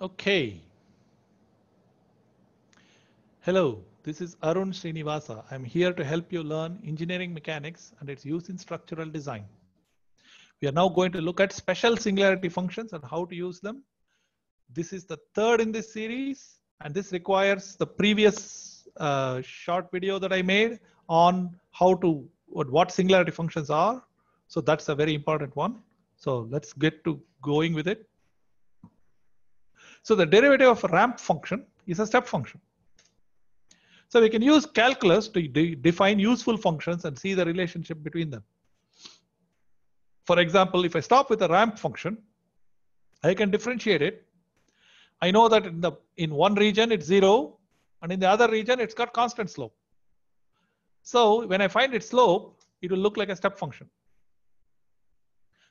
Okay. Hello, this is Arun Srinivasa. I'm here to help you learn engineering mechanics and its use in structural design. We are now going to look at special singularity functions and how to use them. This is the third in this series and this requires the previous uh, short video that I made on how to, what singularity functions are. So that's a very important one. So let's get to going with it. So the derivative of a ramp function is a step function. So we can use calculus to de define useful functions and see the relationship between them. For example, if I stop with a ramp function, I can differentiate it. I know that in, the, in one region it's zero and in the other region it's got constant slope. So when I find its slope, it will look like a step function.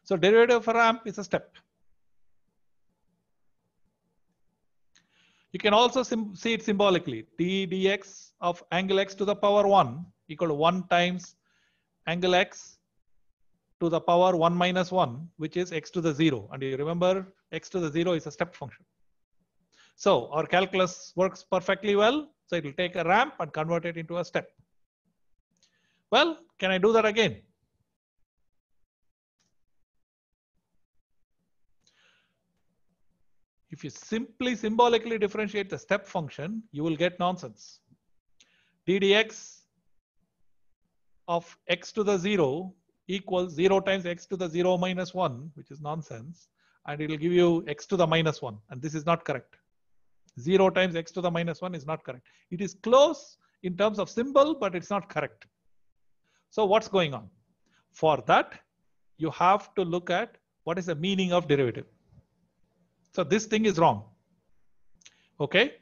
So derivative of a ramp is a step. You can also see it symbolically. d dx of angle x to the power 1 equal to 1 times angle x to the power 1 minus 1, which is x to the 0. And you remember x to the 0 is a step function. So our calculus works perfectly well. So it will take a ramp and convert it into a step. Well, can I do that again? If you simply symbolically differentiate the step function, you will get nonsense. d dx of x to the 0 equals 0 times x to the 0 minus 1, which is nonsense. And it will give you x to the minus 1. And this is not correct. 0 times x to the minus 1 is not correct. It is close in terms of symbol, but it's not correct. So what's going on? For that, you have to look at what is the meaning of derivative. So this thing is wrong. Okay.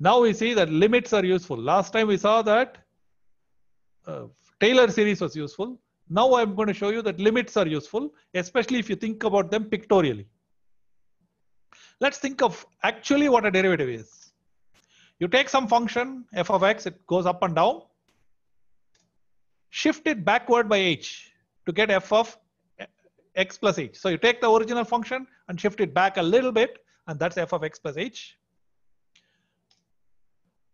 Now we see that limits are useful. Last time we saw that uh, Taylor series was useful. Now I'm going to show you that limits are useful, especially if you think about them pictorially. Let's think of actually what a derivative is. You take some function f of x, it goes up and down. Shift it backward by h to get f of x plus h. So you take the original function and shift it back a little bit and that's f of x plus h.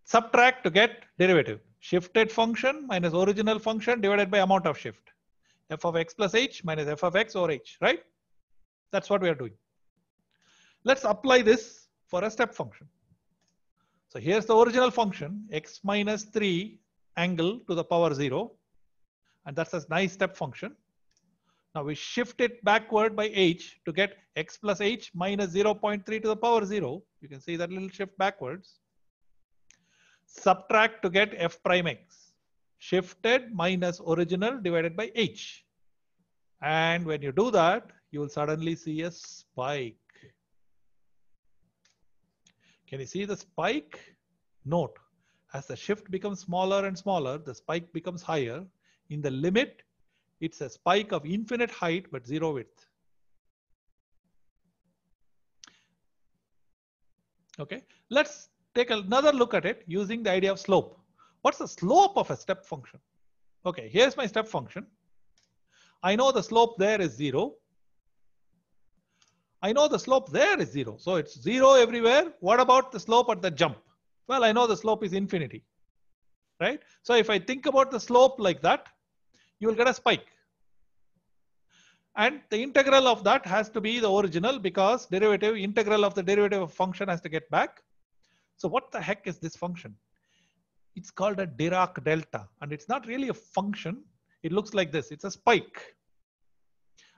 Subtract to get derivative. Shifted function minus original function divided by amount of shift. f of x plus h minus f of x or h, right? That's what we are doing. Let's apply this for a step function. So here's the original function x minus 3 angle to the power 0. And that's a nice step function. Now we shift it backward by h to get x plus h minus 0.3 to the power 0. You can see that little shift backwards. Subtract to get f prime x. Shifted minus original divided by h. And when you do that, you will suddenly see a spike. Can you see the spike? Note, as the shift becomes smaller and smaller, the spike becomes higher. In the limit, it's a spike of infinite height but zero width. Okay, let's take another look at it using the idea of slope. What's the slope of a step function? Okay, here's my step function. I know the slope there is zero. I know the slope there is zero. So it's zero everywhere. What about the slope at the jump? Well, I know the slope is infinity, right? So if I think about the slope like that, you will get a spike. And the integral of that has to be the original because derivative integral of the derivative of function has to get back. So what the heck is this function? It's called a Dirac delta and it's not really a function. It looks like this. It's a spike.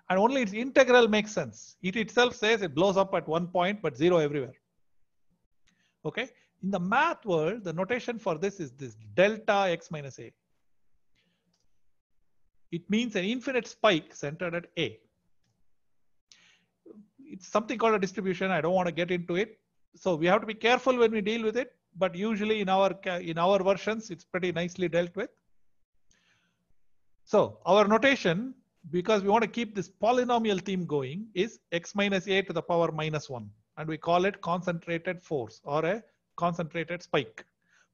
And only its integral makes sense. It itself says it blows up at one point, but zero everywhere. Okay. In the math world, the notation for this is this delta x minus a. It means an infinite spike centered at A. It's something called a distribution. I don't want to get into it. So we have to be careful when we deal with it. But usually in our, in our versions, it's pretty nicely dealt with. So our notation, because we want to keep this polynomial theme going, is x minus a to the power minus 1. And we call it concentrated force or a concentrated spike.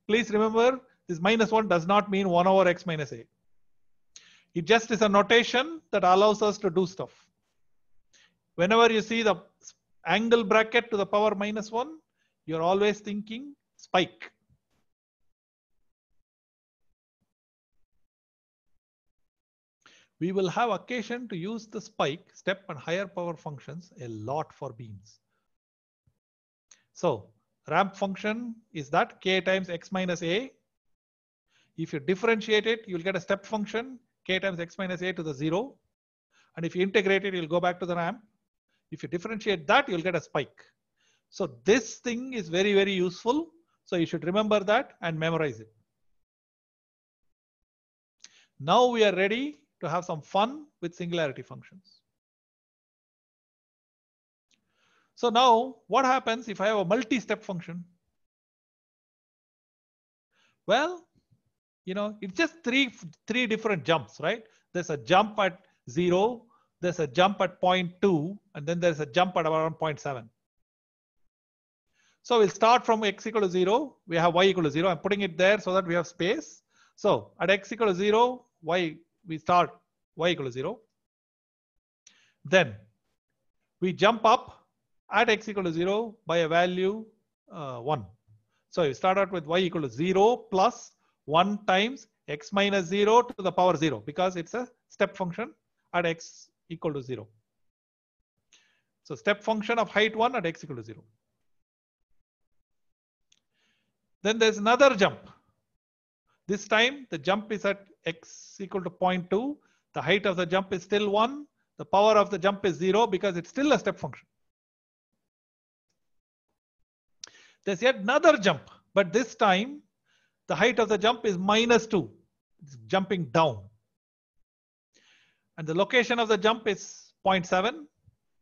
Please remember, this minus 1 does not mean 1 over x minus a. It just is a notation that allows us to do stuff. Whenever you see the angle bracket to the power minus 1, you're always thinking spike. We will have occasion to use the spike, step and higher power functions a lot for beams. So ramp function is that k times x minus a. If you differentiate it, you'll get a step function k times x minus a to the 0. And if you integrate it, you'll go back to the RAM. If you differentiate that, you'll get a spike. So this thing is very, very useful. So you should remember that and memorize it. Now we are ready to have some fun with singularity functions. So now what happens if I have a multi-step function? Well, you know it's just three three different jumps right there's a jump at zero there's a jump at 0.2 and then there's a jump at around 0.7 so we'll start from x equal to 0 we have y equal to 0 i'm putting it there so that we have space so at x equal to 0 y we start y equal to 0 then we jump up at x equal to 0 by a value uh, 1 so you start out with y equal to 0 plus 1 times x minus 0 to the power 0 because it's a step function at x equal to 0. So step function of height 1 at x equal to 0. Then there's another jump. This time the jump is at x equal to 0.2. The height of the jump is still 1. The power of the jump is 0 because it's still a step function. There's yet another jump, but this time the height of the jump is minus 2. It's jumping down. And the location of the jump is 0.7.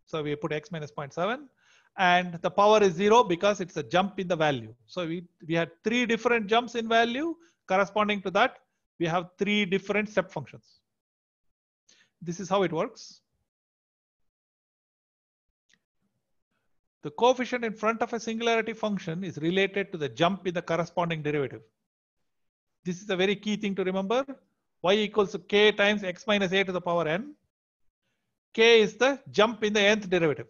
So we put x minus 0.7. And the power is 0 because it's a jump in the value. So we, we had three different jumps in value. Corresponding to that, we have three different step functions. This is how it works. The coefficient in front of a singularity function is related to the jump in the corresponding derivative. This is a very key thing to remember. Y equals to k times x minus a to the power n. k is the jump in the nth derivative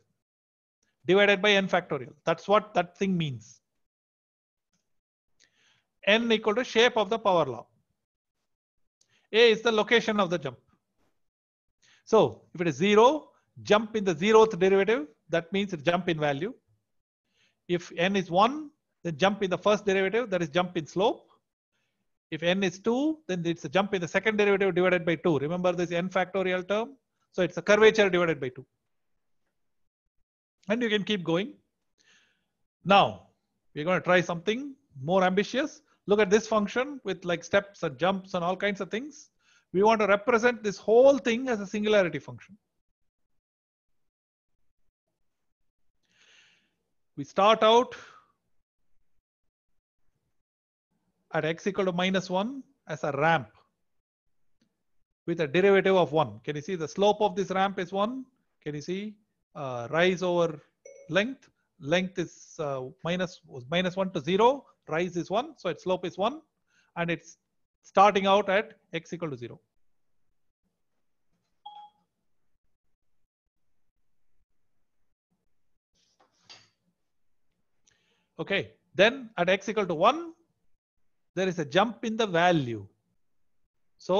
divided by n factorial. That's what that thing means. n equal to shape of the power law. a is the location of the jump. So if it is 0, jump in the zeroth derivative, that means jump in value. If n is 1, the jump in the first derivative, that is jump in slope. If n is 2, then it's a jump in the second derivative divided by 2. Remember this n factorial term? So it's a curvature divided by 2. And you can keep going. Now, we're going to try something more ambitious. Look at this function with like steps and jumps and all kinds of things. We want to represent this whole thing as a singularity function. We start out at x equal to minus 1 as a ramp with a derivative of 1. Can you see the slope of this ramp is 1? Can you see uh, rise over length? Length is uh, minus, minus 1 to 0. Rise is 1. So its slope is 1. And it's starting out at x equal to 0. Okay, then at x equal to 1, there is a jump in the value. So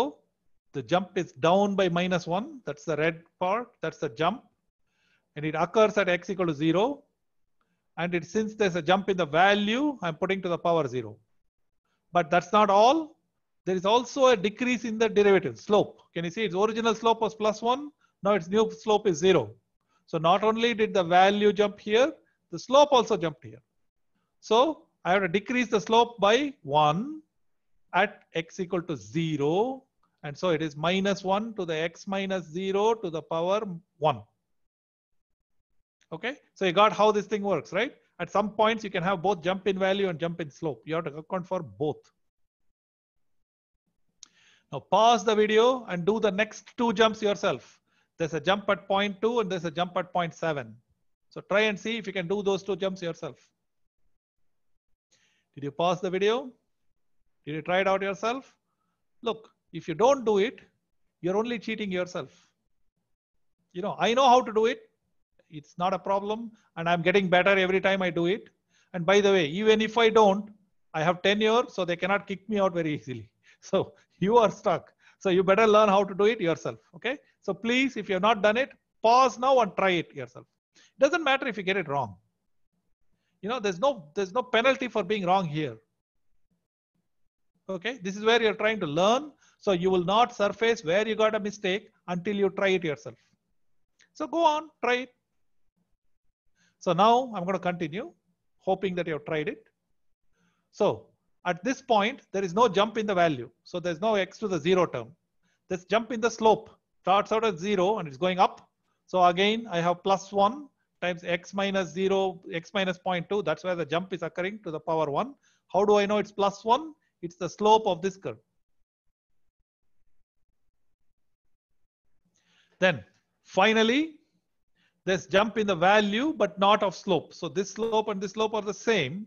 the jump is down by minus one. That's the red part. That's the jump. And it occurs at x equal to zero. And it, since there's a jump in the value, I'm putting to the power zero. But that's not all. There is also a decrease in the derivative slope. Can you see its original slope was plus one. Now its new slope is zero. So not only did the value jump here, the slope also jumped here. So I have to decrease the slope by 1 at x equal to 0. And so it is minus 1 to the x minus 0 to the power 1. Okay, so you got how this thing works, right? At some points, you can have both jump in value and jump in slope. You have to account for both. Now pause the video and do the next two jumps yourself. There's a jump at point 2 and there's a jump at point 7. So try and see if you can do those two jumps yourself. Did you pause the video? Did you try it out yourself? Look, if you don't do it, you're only cheating yourself. You know, I know how to do it. It's not a problem. And I'm getting better every time I do it. And by the way, even if I don't, I have tenure, so they cannot kick me out very easily. So you are stuck. So you better learn how to do it yourself. Okay. So please, if you have not done it, pause now and try it yourself. It doesn't matter if you get it wrong you know, there's no, there's no penalty for being wrong here. Okay, this is where you're trying to learn. So you will not surface where you got a mistake until you try it yourself. So go on, try it. So now I'm going to continue, hoping that you have tried it. So at this point, there is no jump in the value. So there's no x to the zero term. This jump in the slope starts out at zero and it's going up. So again, I have plus one times x minus 0, x minus 0.2. That's where the jump is occurring to the power 1. How do I know it's plus 1? It's the slope of this curve. Then finally, there's jump in the value, but not of slope. So this slope and this slope are the same.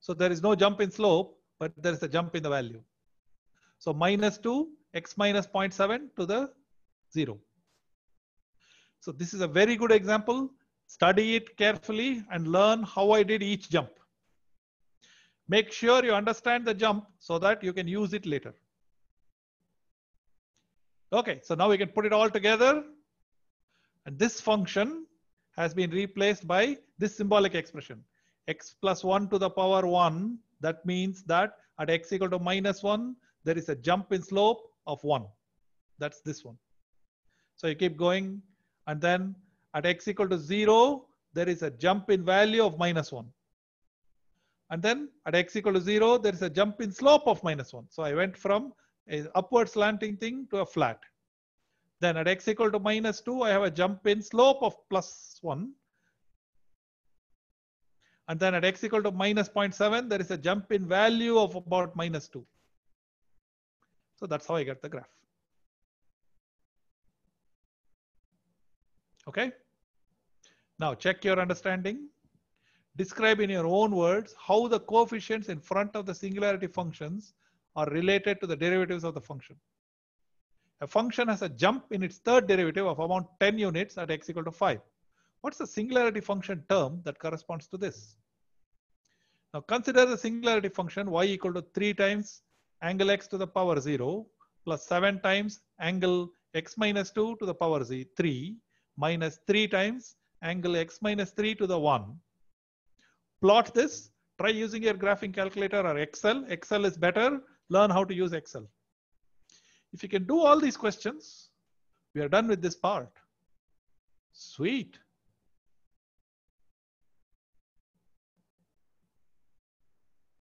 So there is no jump in slope, but there is a jump in the value. So minus 2, x minus 0.7 to the 0. So this is a very good example. Study it carefully and learn how I did each jump. Make sure you understand the jump so that you can use it later. Okay, so now we can put it all together. And this function has been replaced by this symbolic expression, x plus 1 to the power 1. That means that at x equal to minus 1, there is a jump in slope of 1. That's this one. So you keep going and then at x equal to 0, there is a jump in value of minus 1. And then at x equal to 0, there is a jump in slope of minus 1. So I went from an upward slanting thing to a flat. Then at x equal to minus 2, I have a jump in slope of plus 1. And then at x equal to minus 0.7, there is a jump in value of about minus 2. So that's how I get the graph. Okay. Now check your understanding. Describe in your own words how the coefficients in front of the singularity functions are related to the derivatives of the function. A function has a jump in its third derivative of about 10 units at x equal to 5. What's the singularity function term that corresponds to this? Now consider the singularity function y equal to 3 times angle x to the power 0 plus 7 times angle x minus 2 to the power z 3 minus 3 times angle x minus 3 to the 1. Plot this. Try using your graphing calculator or Excel. Excel is better. Learn how to use Excel. If you can do all these questions, we are done with this part. Sweet.